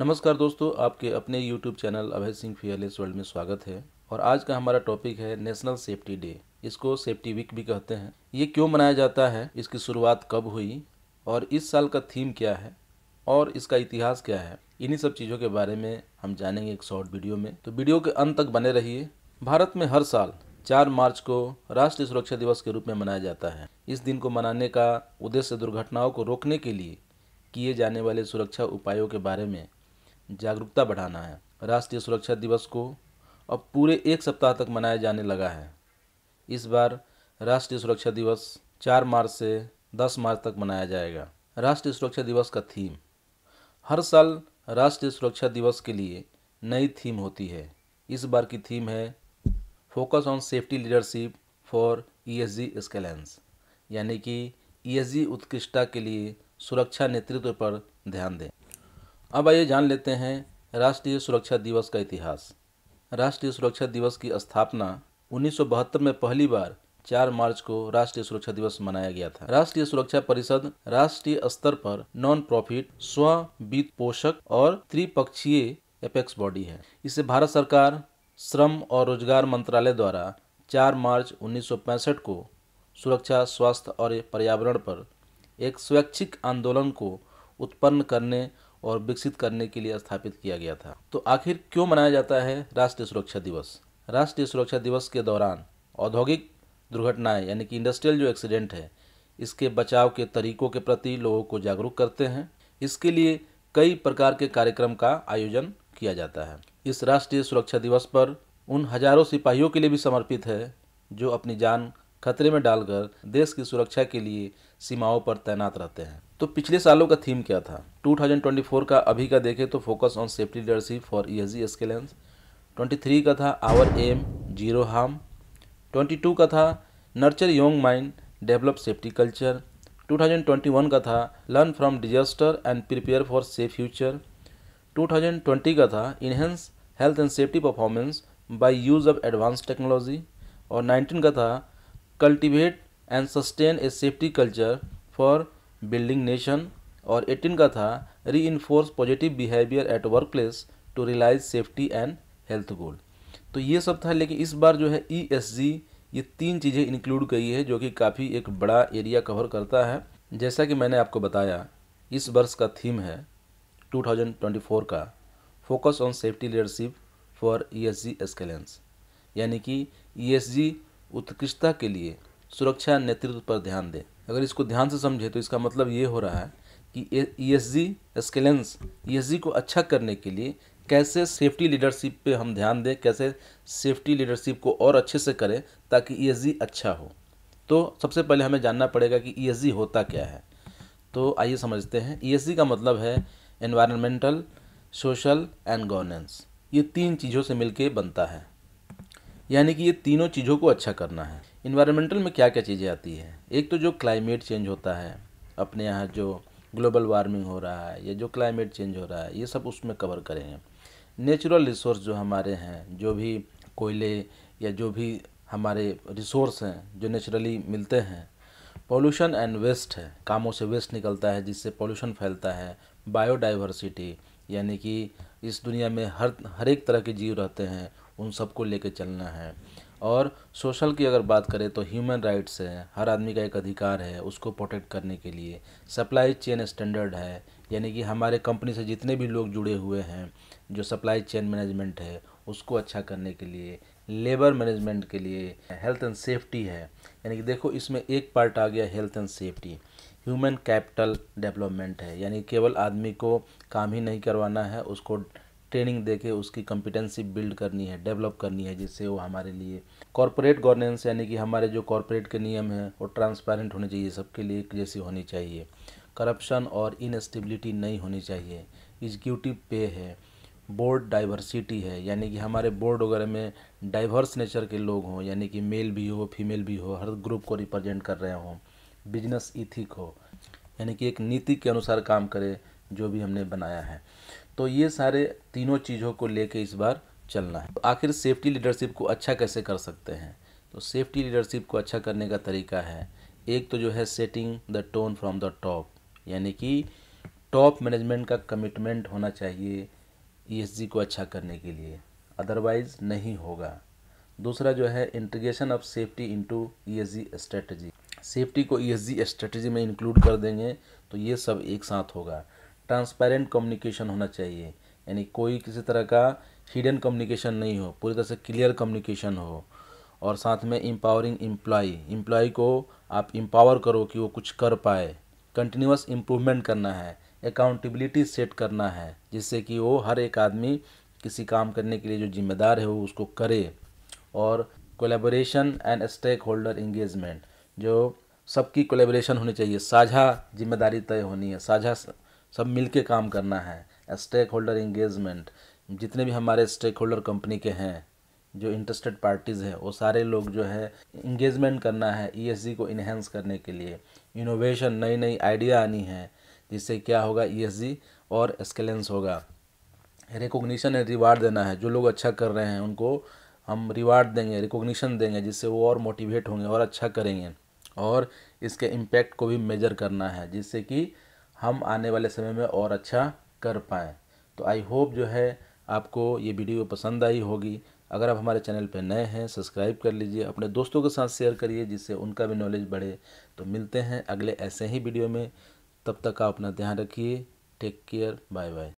नमस्कार दोस्तों आपके अपने YouTube channel Abhay Singh fearless world में स्वागत है और आज का हमारा टॉपिक है नेशनल सेफ्टी डे इसको सेफ्टी वीक भी कहते हैं ये क्यों मनाया जाता है इसकी शुरुआत कब हुई और इस साल का थीम क्या है और इसका इतिहास क्या है इन्हीं सब चीज़ों के बारे में हम जानेंगे एक शॉर्ट वीडियो में तो वीडियो के अंत तक बने रहिए भारत में हर साल चार मार्च को राष्ट्रीय सुरक्षा दिवस के रूप में मनाया जाता है इस दिन को मनाने का उद्देश्य दुर्घटनाओं को रोकने के लिए किए जाने वाले सुरक्षा उपायों के बारे में जागरूकता बढ़ाना है राष्ट्रीय सुरक्षा दिवस को अब पूरे एक सप्ताह तक मनाया जाने लगा है इस बार राष्ट्रीय सुरक्षा दिवस चार मार्च से दस मार्च तक मनाया जाएगा राष्ट्रीय सुरक्षा दिवस का थीम हर साल राष्ट्रीय सुरक्षा दिवस के लिए नई थीम होती है इस बार की थीम है focus on safety leadership for E S G excellence यानी कि ई एस जी उत्कृष्टता के लिए सुरक्षा नेतृत्व पर ध्यान दें अब आइए जान लेते हैं राष्ट्रीय सुरक्षा दिवस का इतिहास राष्ट्रीय सुरक्षा दिवस की स्थापना उन्नीस में पहली बार 4 मार्च को राष्ट्रीय सुरक्षा दिवस मनाया गया था राष्ट्रीय सुरक्षा परिषद राष्ट्रीय स्तर पर नॉन प्रॉफिट स्व वित्त पोषक और त्रिपक्षीय एपेक्स बॉडी है इसे भारत सरकार श्रम और रोजगार मंत्रालय द्वारा 4 मार्च 1965 को सुरक्षा स्वास्थ्य और पर्यावरण पर एक स्वैच्छिक आंदोलन को उत्पन्न करने और विकसित करने के लिए स्थापित किया गया था तो आखिर क्यों मनाया जाता है राष्ट्रीय सुरक्षा दिवस राष्ट्रीय सुरक्षा दिवस के दौरान औद्योगिक दुर्घटनाएं यानी कि इंडस्ट्रियल जो एक्सीडेंट है इसके बचाव के तरीकों के प्रति लोगों को जागरूक करते हैं इसके लिए कई प्रकार के कार्यक्रम का आयोजन किया जाता है इस राष्ट्रीय सुरक्षा दिवस पर उन हजारों सिपाहियों के लिए भी समर्पित है जो अपनी जान खतरे में डालकर देश की सुरक्षा के लिए सीमाओं पर तैनात रहते हैं तो पिछले सालों का थीम क्या था 2024 का अभी का देखें तो focus on safety leadership for E S excellence twenty का था our aim zero harm 22 two का था nurture young mind develop safety culture 2021 का था learn from disaster and prepare for safe future 2020 का था enhance health and safety performance by use of advance technology और 19 का था cultivate and sustain a safety culture for building nation और 18 का था री reinforce positive behaviour at workplace to realise safety and health goal तो ये सब था लेकिन इस बार जो है ई एस जी ये तीन चीज़ें इंक्लूड गई है जो कि काफ़ी एक बड़ा एरिया कवर करता है जैसा कि मैंने आपको बताया इस वर्ष का थीम है 2024 का focus on safety leadership for E S G excellence यानी कि ई एस जी उत्कृष्टता के लिए सुरक्षा नेतृत्व पर ध्यान दें अगर इसको ध्यान से समझे तो इसका मतलब ये हो रहा है कि ई एस जी स्केलेंस ई एस जी को अच्छा करने के लिए कैसे सेफ्टी लीडरशिप पे हम ध्यान दें कैसे सेफ्टी लीडरशिप को और अच्छे से करें ताकि ई एस जी अच्छा हो तो सबसे पहले हमें जानना पड़ेगा कि ई एस जी होता क्या है तो आइए समझते हैं ई एस जी का मतलब है एनवायरमेंटल सोशल एंड गवर्नेंस ये तीन चीज़ों से मिलके बनता है यानी कि ये तीनों चीज़ों को अच्छा करना है इन्वायरमेंटल में क्या क्या चीज़ें आती है एक तो जो क्लाइमेट चेंज होता है अपने यहाँ जो ग्लोबल वार्मिंग हो रहा है या जो क्लाइमेट चेंज हो रहा है ये सब उसमें कवर करेंगे नेचुरल रिसोर्स जो हमारे हैं जो भी कोयले या जो भी हमारे रिसोर्स हैं जो नेचुरली मिलते हैं पॉल्यूशन एंड वेस्ट है कामों से वेस्ट निकलता है जिससे पॉल्यूशन फैलता है बायोडाइवर्सिटी यानी कि इस दुनिया में हर हर एक तरह के जीव रहते हैं उन सबको लेकर चलना है और सोशल की अगर बात करें तो ह्यूमन राइट्स है हर आदमी का एक अधिकार है उसको प्रोटेक्ट करने के लिए सप्लाई चेन स्टैंडर्ड है यानी कि हमारे कंपनी से जितने भी लोग जुड़े हुए हैं जो सप्लाई चेन मैनेजमेंट है उसको अच्छा करने के लिए लेबर मैनेजमेंट के लिए हेल्थ एंड सेफ्टी है यानी कि देखो इसमें एक पार्ट आ गया health and safety human capital development है यानी केवल आदमी को काम ही नहीं करवाना है उसको ट्रेनिंग देके उसकी कॉम्पिटेंसी बिल्ड करनी है डेवलप करनी है जिससे वो हमारे लिए कॉरपोरेट गवर्नेंस यानी कि हमारे जो कॉरपोरेट के नियम हैं वो ट्रांसपेरेंट होने चाहिए सबके लिए जैसी होनी चाहिए करप्शन और इनस्टेबिलिटी नहीं होनी चाहिए एग्जीक्यूटिव पे है बोर्ड डाइवर्सिटी है यानी कि हमारे बोर्ड वगैरह में डाइवर्स नेचर के लोग हों यानी कि मेल भी हो फीमेल भी हो हर ग्रुप को रिप्रेजेंट कर रहे हों बिजनेस इथिक हो यानी कि एक नीति के अनुसार काम करे जो भी हमने बनाया है तो ये सारे तीनों चीज़ों को लेके इस बार चलना है तो आखिर सेफ्टी लीडरशिप को अच्छा कैसे कर सकते हैं तो सेफ्टी लीडरशिप को अच्छा करने का तरीका है एक तो जो है setting the tone from the top यानी कि टॉप मैनेजमेंट का कमिटमेंट होना चाहिए ई e को अच्छा करने के लिए अदरवाइज़ नहीं होगा दूसरा जो है integration of safety into E S G strategy safety को ई एस जी स्ट्रेटजी में इंक्लूड कर देंगे तो ये सब एक साथ होगा ट्रांसपेरेंट कम्युनिकेशन होना चाहिए यानी कोई किसी तरह का हिडन कम्युनिकेशन नहीं हो पूरी तरह से क्लियर कम्युनिकेशन हो और साथ में इम्पावरिंग एम्प्लॉय एम्प्लॉय को आप इम्पावर करो कि वो कुछ कर पाए कंटिन्यूस इम्प्रूवमेंट करना है अकाउंटेबिलिटी सेट करना है जिससे कि वो हर एक आदमी किसी काम करने के लिए जो जिम्मेदार है वो उसको करे और collaboration and stakeholder engagement जो सबकी कोलेबोरेशन होनी चाहिए साझा जिम्मेदारी तय होनी है साझा सब मिल के काम करना है स्टेक होल्डर इंगेजमेंट जितने भी हमारे स्टेक होल्डर कंपनी के हैं जो इंटरेस्टेड पार्टीज़ हैं वो सारे लोग जो है इंगेजमेंट करना है ई e को इन्हेंस करने के लिए इनोवेशन नई नई आइडिया आनी है जिससे क्या होगा ई e और स्केलेंस होगा रिकोगनीशन एंड रिवार्ड देना है जो लोग अच्छा कर रहे हैं उनको हम रिवार्ड देंगे रिकोगनीशन देंगे जिससे वो और मोटिवेट होंगे और अच्छा करेंगे और इसके इम्पैक्ट को भी मेजर करना है जिससे कि हम आने वाले समय में और अच्छा कर पाएँ तो आई होप जो है आपको ये वीडियो पसंद आई होगी अगर आप हमारे चैनल पर नए हैं सब्सक्राइब कर लीजिए अपने दोस्तों के साथ शेयर करिए जिससे उनका भी नॉलेज बढ़े तो मिलते हैं अगले ऐसे ही वीडियो में तब तक आप अपना ध्यान रखिए टेक केयर बाय बाय